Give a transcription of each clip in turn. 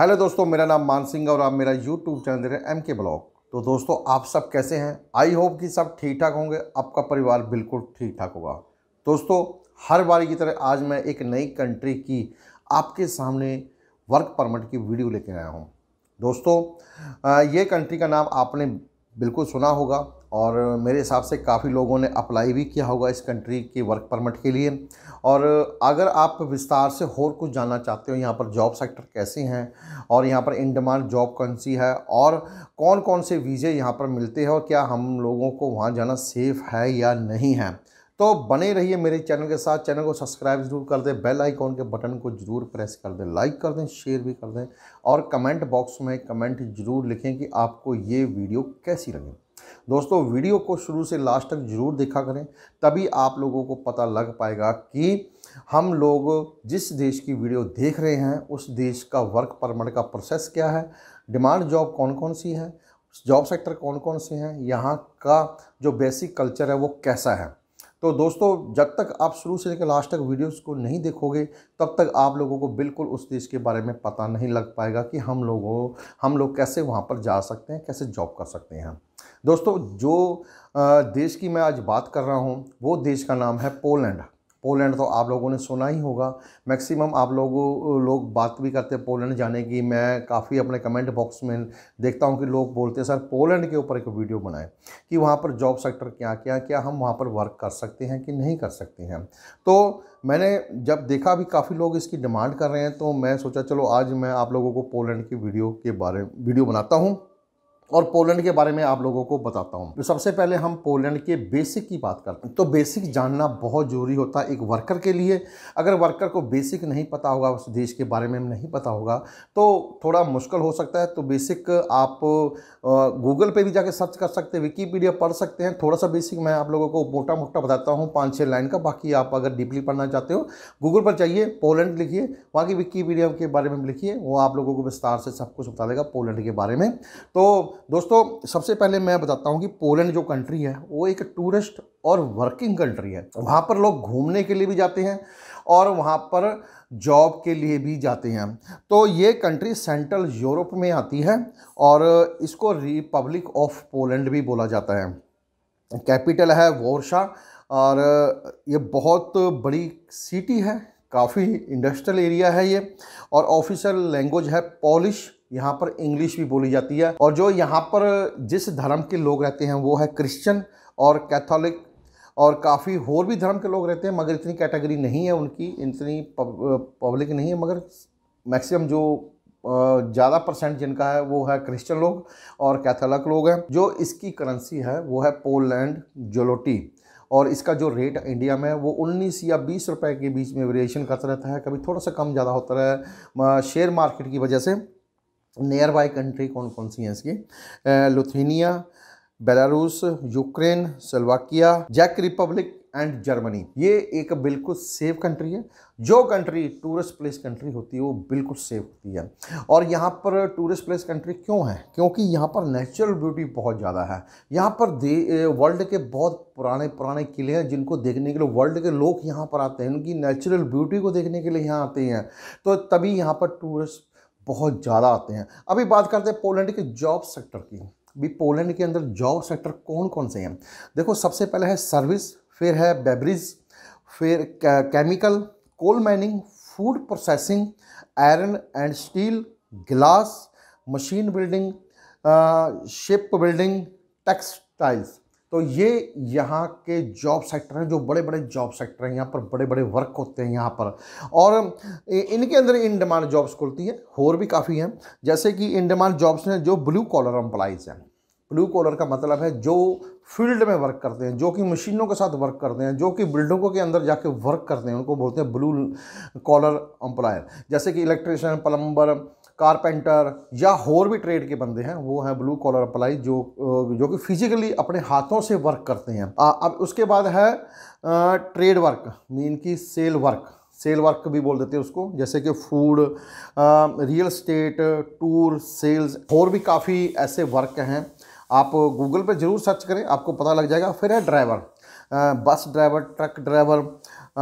Hello दोस्तों मेरा नाम मान सिंह और आप मेरा यूट्यूब चैनल है एम के ब्लॉग तो दोस्तों आप सब कैसे हैं आई होप कि सब ठीक ठाक होंगे आपका परिवार बिल्कुल ठीक ठाक होगा दोस्तों हर बार की तरह आज मैं एक नई कंट्री की आपके सामने वर्क परमिट की वीडियो लेके आया हूँ दोस्तों ये कंट्री का नाम आपने बिल्कुल सुना होगा और मेरे हिसाब से काफ़ी लोगों ने अप्लाई भी किया होगा इस कंट्री के वर्क परमिट के लिए और अगर आप विस्तार से और कुछ जानना चाहते हो यहाँ पर जॉब सेक्टर कैसे हैं और यहाँ पर इन डिमांड जॉब कौन सी है और कौन कौन से वीज़े यहाँ पर मिलते हैं और क्या हम लोगों को वहाँ जाना सेफ़ है या नहीं है तो बने रहिए मेरे चैनल के साथ चैनल को सब्सक्राइब जरूर कर दें बेल आइकॉन के बटन को जरूर प्रेस कर दें लाइक कर दें शेयर भी कर दें और कमेंट बॉक्स में कमेंट जरूर लिखें कि आपको ये वीडियो कैसी लगी दोस्तों वीडियो को शुरू से लास्ट तक जरूर देखा करें तभी आप लोगों को पता लग पाएगा कि हम लोग जिस देश की वीडियो देख रहे हैं उस देश का वर्क परमिट का प्रोसेस क्या है डिमांड जॉब कौन कौन सी है जॉब सेक्टर कौन कौन से हैं यहाँ का जो बेसिक कल्चर है वो कैसा है तो दोस्तों जब तक आप शुरू से लेकर लास्ट तक वीडियोस को नहीं देखोगे तब तक आप लोगों को बिल्कुल उस देश के बारे में पता नहीं लग पाएगा कि हम लोगों हम लोग कैसे वहाँ पर जा सकते हैं कैसे जॉब कर सकते हैं दोस्तों जो देश की मैं आज बात कर रहा हूँ वो देश का नाम है पोलैंड पोलैंड तो आप लोगों ने सुना ही होगा मैक्सिमम आप लोगों लोग बात भी करते हैं पोलैंड जाने की मैं काफ़ी अपने कमेंट बॉक्स में देखता हूँ कि लोग बोलते हैं सर पोलैंड के ऊपर एक वीडियो बनाएं कि वहाँ पर जॉब सेक्टर क्या क्या क्या हम वहाँ पर वर्क कर सकते हैं कि नहीं कर सकते हैं तो मैंने जब देखा भी काफ़ी लोग इसकी डिमांड कर रहे हैं तो मैं सोचा चलो आज मैं आप लोगों को पोलैंड की वीडियो के बारे वीडियो बनाता हूँ और पोलैंड के बारे में आप लोगों को बताता हूँ तो सबसे पहले हम पोलैंड के बेसिक की बात करते हैं तो बेसिक जानना बहुत ज़रूरी होता है एक वर्कर के लिए अगर वर्कर को बेसिक नहीं पता होगा उस देश के बारे में नहीं पता होगा तो थोड़ा मुश्किल हो सकता है तो बेसिक आप गूगल पे भी जाके सर्च कर सकते हैं विकीपीडिया पढ़ सकते हैं थोड़ा सा बेसिक मैं आप लोगों को मोटा मोटा बताता हूँ पाँच छः लाइन का बाकी आप अगर डीपली पढ़ना चाहते हो गूगल पर जाइए पोलैंड लिखिए वहाँ की विकीपीडिया के बारे में लिखिए वो आप लोगों को विस्तार से सब कुछ बता देगा पोलैंड के बारे में तो दोस्तों सबसे पहले मैं बताता हूँ कि पोलैंड जो कंट्री है वो एक टूरिस्ट और वर्किंग कंट्री है वहाँ पर लोग घूमने के लिए भी जाते हैं और वहाँ पर जॉब के लिए भी जाते हैं तो ये कंट्री सेंट्रल यूरोप में आती है और इसको रिपब्लिक ऑफ पोलैंड भी बोला जाता है कैपिटल है वोरशा और ये बहुत बड़ी सिटी है काफ़ी इंडस्ट्रियल एरिया है ये और ऑफिशियल लैंग्वेज है पॉलिश यहाँ पर इंग्लिश भी बोली जाती है और जो यहाँ पर जिस धर्म के लोग रहते हैं वो है क्रिश्चियन और कैथोलिक और काफ़ी और भी धर्म के लोग रहते हैं मगर इतनी कैटेगरी नहीं है उनकी इतनी पब्लिक नहीं है मगर मैक्सिमम जो ज़्यादा परसेंट जिनका है वो है क्रिश्चियन लोग और कैथोलिक लोग हैं जो इसकी करेंसी है वो है पोलैंड जोलोटी और इसका जो रेट इंडिया में वो 19 या 20 रुपए के बीच में वेरिएशन करता रहता है कभी थोड़ा सा कम ज़्यादा होता है शेयर मार्केट की वजह से नियर बाय कंट्री कौन कौन सी हैं इसकी लुथीनिया बेलारूस यूक्रेन सलवाकिया जैक रिपब्लिक एंड जर्मनी ये एक बिल्कुल सेफ कंट्री है जो कंट्री टूरिस्ट प्लेस कंट्री होती है वो बिल्कुल सेफ होती है और यहाँ पर टूरिस्ट प्लेस कंट्री क्यों है क्योंकि यहाँ पर नेचुरल ब्यूटी बहुत ज़्यादा है यहाँ पर दे वर्ल्ड के बहुत पुराने पुराने किले हैं जिनको देखने के लिए वर्ल्ड के लोग यहाँ पर आते हैं उनकी नेचुरल ब्यूटी को देखने के लिए यहाँ आते हैं तो तभी यहाँ पर टूरिस्ट बहुत ज़्यादा आते हैं अभी बात करते हैं पोलैंड के जॉब सेक्टर की भी पोलैंड के अंदर जॉब सेक्टर कौन कौन से हैं देखो सबसे पहले है सर्विस फिर है बेबरेज फिर chemical coal mining food processing iron and steel glass machine building ship building textiles तो ये यहाँ के जॉब सेक्टर हैं जो बड़े बड़े जॉब सेक्टर हैं यहाँ पर बड़े बड़े वर्क होते हैं यहाँ पर और इनके अंदर इन डिमांड जॉब्स खुलती है और भी काफ़ी हैं जैसे कि इन डिमांड जॉब्स हैं जो ब्लू कॉलर एम्प्लाइज हैं ब्लू कॉलर का मतलब है जो फील्ड में वर्क करते हैं जो कि मशीनों के साथ वर्क करते हैं जो कि बिल्डिंगों के अंदर जाके वर्क करते हैं उनको बोलते हैं ब्लू कॉलर एम्प्लायर जैसे कि इलेक्ट्रिशियन प्लम्बर कारपेंटर या होर भी ट्रेड के बंदे हैं वो हैं ब्लू कॉलर अप्लाई जो जो कि फिजिकली अपने हाथों से वर्क करते हैं आ, अब उसके बाद है आ, ट्रेड वर्क मीन की सेल वर्क सेल वर्क भी बोल देते हैं उसको जैसे कि food real estate tour sales और भी काफ़ी ऐसे वर्क हैं आप गूगल पे ज़रूर सर्च करें आपको पता लग जाएगा फिर है driver bus driver truck driver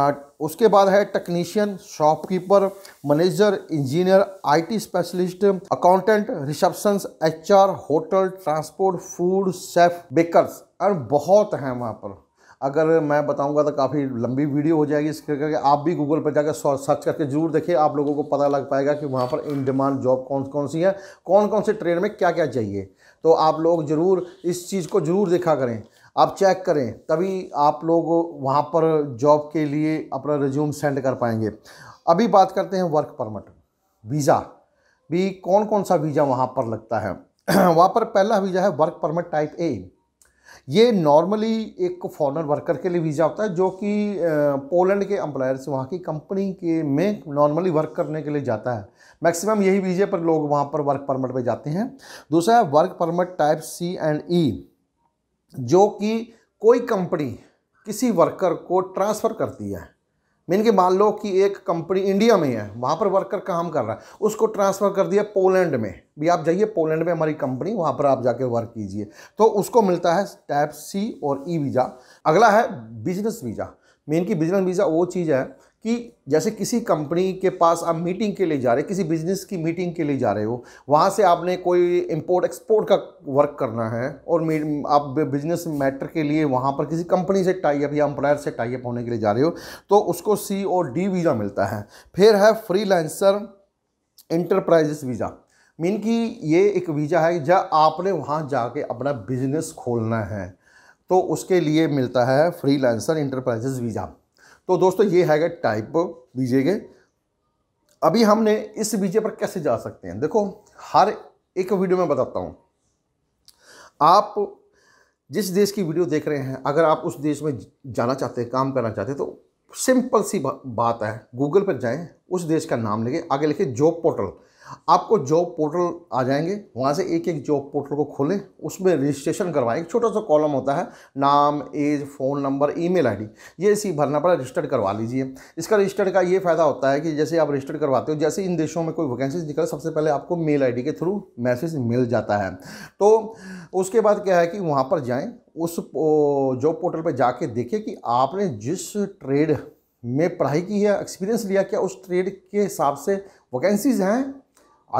उसके बाद है technician shopkeeper manager engineer IT specialist accountant reception HR hotel transport food chef bakers और बहुत हैं वहाँ पर अगर मैं बताऊंगा तो काफ़ी लंबी वीडियो हो जाएगी इसके करके आप भी गूगल पर जाकर सर्च करके जरूर देखिए आप लोगों को पता लग पाएगा कि वहाँ पर इन डिमांड जॉब कौन कौन सी है कौन कौन से ट्रेन में क्या क्या चाहिए तो आप लोग ज़रूर इस चीज़ को ज़रूर देखा करें आप चेक करें तभी आप लोग वहाँ पर जॉब के लिए अपना रिज्यूम सेंड कर पाएंगे अभी बात करते हैं वर्क परमिट वीज़ा भी कौन कौन सा वीज़ा वहाँ पर लगता है वहाँ पर पहला वीज़ा है वर्क परमिट टाइप ए ये नॉर्मली एक फॉरनर वर्कर के लिए वीज़ा होता है जो कि पोलैंड के एम्प्लॉयर्स वहाँ की कंपनी के में नॉर्मली वर्क करने के लिए जाता है मैक्सिमम यही वीज़े पर लोग वहाँ पर वर्क परमिट पे जाते हैं दूसरा है work permit type C and E e. जो कि कोई कंपनी किसी वर्कर को ट्रांसफ़र करती है मीन कि मान लो कि एक कंपनी इंडिया में है वहाँ पर वर्कर काम कर रहा है उसको ट्रांसफ़र कर दिया पोलैंड में भी आप जाइए पोलैंड में हमारी कंपनी वहाँ पर आप जाके वर्क कीजिए तो उसको मिलता है टैप सी और ई e वीज़ा अगला है बिजनेस वीज़ा मेन की बिजनेस वीज़ा वो चीज़ है कि जैसे किसी कंपनी के पास आप मीटिंग के लिए जा रहे हो किसी बिजनेस की मीटिंग के लिए जा रहे हो वहाँ से आपने कोई इंपोर्ट एक्सपोर्ट का वर्क करना है और आप बिजनेस मैटर के लिए वहाँ पर किसी कंपनी से टाई अप या एम्प्लॉयर से टाई अप होने के लिए जा रहे हो तो उसको सी और डी वीज़ा मिलता है फिर है freelancer enterprises visa mean कि ये एक वीज़ा है जब आपने वहाँ जाके अपना बिजनेस खोलना है तो उसके लिए मिलता है फ्री लेंसर इंटरप्राइजेस वीज़ा तो दोस्तों ये है टाइप बीजे के अभी हमने इस बीजे पर कैसे जा सकते हैं देखो हर एक वीडियो में बताता हूँ आप जिस देश की वीडियो देख रहे हैं अगर आप उस देश में जाना चाहते हैं काम करना चाहते हैं तो सिंपल सी बा, बात है गूगल पर जाएं उस देश का नाम लिखे आगे लिखे जॉब पोर्टल आपको जॉब पोर्टल आ जाएंगे वहाँ से एक एक जॉब पोर्टल को खोलें उसमें रजिस्ट्रेशन करवाएं एक छोटा सा कॉलम होता है नाम age phone number email ID ये इसी भरना पड़ा रजिस्टर्ड करवा लीजिए इसका रजिस्टर्ड का ये फ़ायदा होता है कि जैसे आप रजिस्टर्ड करवाते हो जैसे इन देशों में कोई वैकेंसीज निकले सबसे पहले आपको मेल आई के थ्रू मैसेज मिल जाता है तो उसके बाद क्या है कि वहाँ पर जाएँ उस जॉब पोर्टल पर जाके देखें कि आपने जिस ट्रेड મેં પઢાઈ કી હે એક્સપીરિયન્સ લિયા ક્યા ઉસ ટ્રેડ કે હિસાબ સે વોકેન્સીઝ હૈ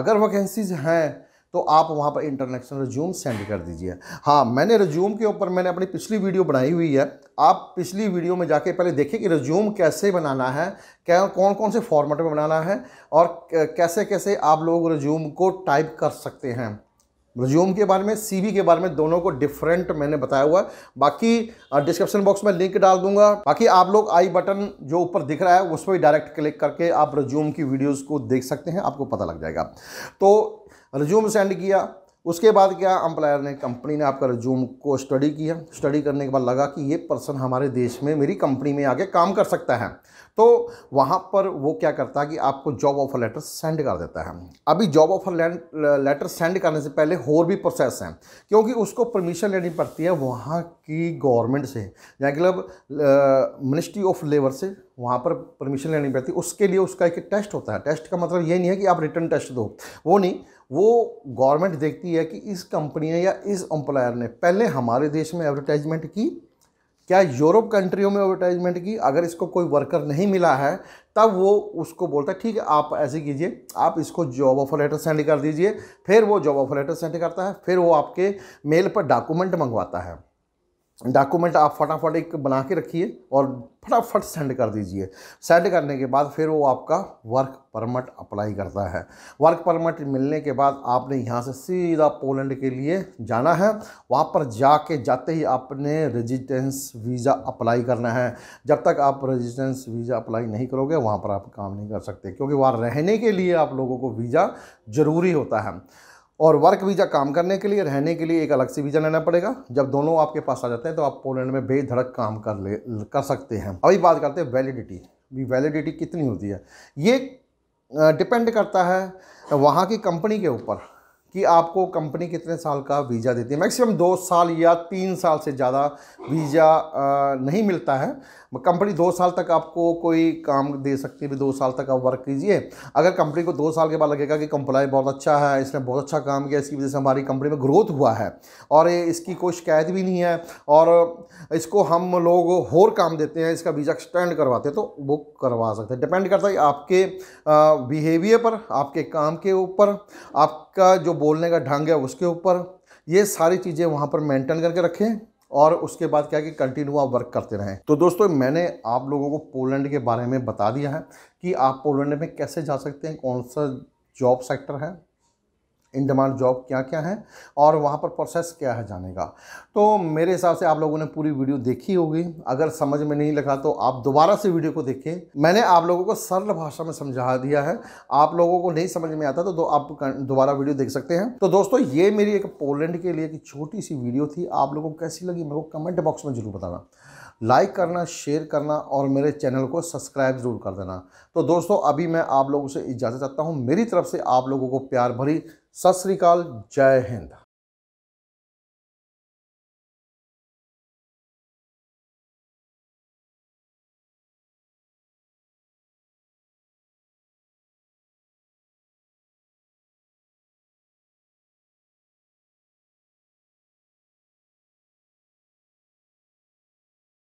અગર વોકેન્સીઝ હૈ તો આપ વહા પર ઇન્ટરનેશનલ રેઝ્યુમ સેન્ડ કર દીજીએ હા મેને રેઝ્યુમ કે ઉપર મેને અપની પિછલી વિડિયો બનાઈ હુઈ હૈ આપ પિછલી વિડિયો મે જાકે પહેલે દેખે કે રેઝ્યુમ કૈસે બનાના હૈ ક્યા કોન કોન સે ફોર્મેટ મે બનાના હૈ ઓર કૈસે કૈસે આપ લોગ રેઝ્યુમ કો ટાઇપ કર સકતે હે रिज्यूम के बारे में सीवी के बारे में दोनों को डिफरेंट मैंने बताया हुआ है बाकी डिस्क्रिप्शन बॉक्स में लिंक डाल दूंगा बाकी आप लोग आई बटन जो ऊपर दिख रहा है उस पर डायरेक्ट क्लिक करके आप रिज्यूम की वीडियोस को देख सकते हैं आपको पता लग जाएगा तो रिज्यूम सेंड किया उसके बाद क्या अम्प्लायर ने कंपनी ने आपका रिज्यूम को स्टडी किया स्टडी करने के बाद लगा कि ये पर्सन हमारे देश में मेरी कंपनी में आके काम कर सकता है तो वहाँ पर वो क्या करता है कि आपको जॉब ऑफर लेटर सेंड कर देता है अभी जॉब ऑफर लेटर सेंड करने से पहले और भी प्रोसेस हैं क्योंकि उसको परमिशन लेनी पड़ती है वहाँ की गवर्नमेंट से या मतलब मिनिस्ट्री ऑफ लेबर से वहाँ पर परमिशन लेनी पड़ती उसके लिए उसका एक टेस्ट होता है टेस्ट का मतलब ये नहीं है कि आप रिटर्न टेस्ट दो वो नहीं वो गवर्नमेंट देखती है कि इस कंपनी ने या इस एम्प्लॉयर ने पहले हमारे देश में एडवर्टाइजमेंट की क्या यूरोप कंट्रियों में एडवर्टाइजमेंट की अगर इसको कोई वर्कर नहीं मिला है तब वो उसको बोलता है ठीक है आप ऐसे कीजिए आप इसको जॉब ऑफर लेटर सेंड कर दीजिए फिर वो जॉब ऑफर लेटर सेंड करता है फिर वो आपके मेल पर डॉक्यूमेंट मंगवाता है डॉक्यूमेंट आप फटाफट एक बना के रखिए और फटाफट सेंड कर दीजिए सेंड करने के बाद फिर वो आपका वर्क परमिट अप्लाई करता है वर्क परमिट मिलने के बाद आपने यहाँ से सीधा पोलैंड के लिए जाना है वहाँ पर जाके जाते ही आपने रेजिडेंस वीज़ा अप्लाई करना है जब तक आप रेजिडेंस वीज़ा अप्लाई नहीं करोगे वहाँ पर आप काम नहीं कर सकते क्योंकि वहाँ रहने के लिए आप लोगों को वीज़ा ज़रूरी होता है और वर्क वीज़ा काम करने के लिए रहने के लिए एक अलग से वीज़ा लेना पड़ेगा जब दोनों आपके पास आ जाते हैं तो आप पोलैंड में बेधड़क काम कर ले कर सकते हैं अभी बात करते हैं वैलिडिटी भी वैलिडिटी कितनी होती है ये डिपेंड करता है वहाँ की कंपनी के ऊपर कि आपको कंपनी कितने साल का वीज़ा देती है मैक्सिमम दो साल या तीन साल से ज़्यादा वीज़ा नहीं मिलता है कंपनी दो साल तक आपको कोई काम दे सकती है दो साल तक आप वर्क कीजिए अगर कंपनी को दो साल के बाद लगेगा कि कंप्लाई बहुत अच्छा है इसने बहुत अच्छा काम किया इसकी वजह से हमारी कंपनी में ग्रोथ हुआ है और इसकी कोई शिकायत भी नहीं है और इसको हम लोग और काम देते हैं इसका वीज़ा एक्सटेंड करवाते हैं तो वो करवा सकते हैं डिपेंड करता है आपके बिहेवियर पर आपके काम के ऊपर आपका जो बोलने का ढंग है उसके ऊपर ये सारी चीज़ें वहाँ पर मेंटेन करके रखें और उसके बाद क्या कि कंटिन्यू आप वर्क करते रहें तो दोस्तों मैंने आप लोगों को पोलैंड के बारे में बता दिया है कि आप पोलैंड में कैसे जा सकते हैं कौन सा जॉब सेक्टर है इन डिमांड जॉब क्या क्या है और वहाँ पर प्रोसेस क्या है जाने का तो मेरे हिसाब से आप लोगों ने पूरी वीडियो देखी होगी अगर समझ में नहीं लगा तो आप दोबारा से वीडियो को देखें मैंने आप लोगों को सरल भाषा में समझा दिया है आप लोगों को नहीं समझ में आता तो दो आप दोबारा वीडियो देख सकते हैं तो दोस्तों ये मेरी एक पोलैंड के लिए एक छोटी सी वीडियो थी आप लोगों को कैसी लगी मेरे को कमेंट बॉक्स में ज़रूर बताना लाइक करना शेयर करना और मेरे चैनल को सब्सक्राइब ज़रूर कर देना तो दोस्तों अभी मैं आप लोगों से इजाज़त चाहता हूँ मेरी तरफ से आप लोगों को प्यार भरी सत श्रीकाल जय हिंद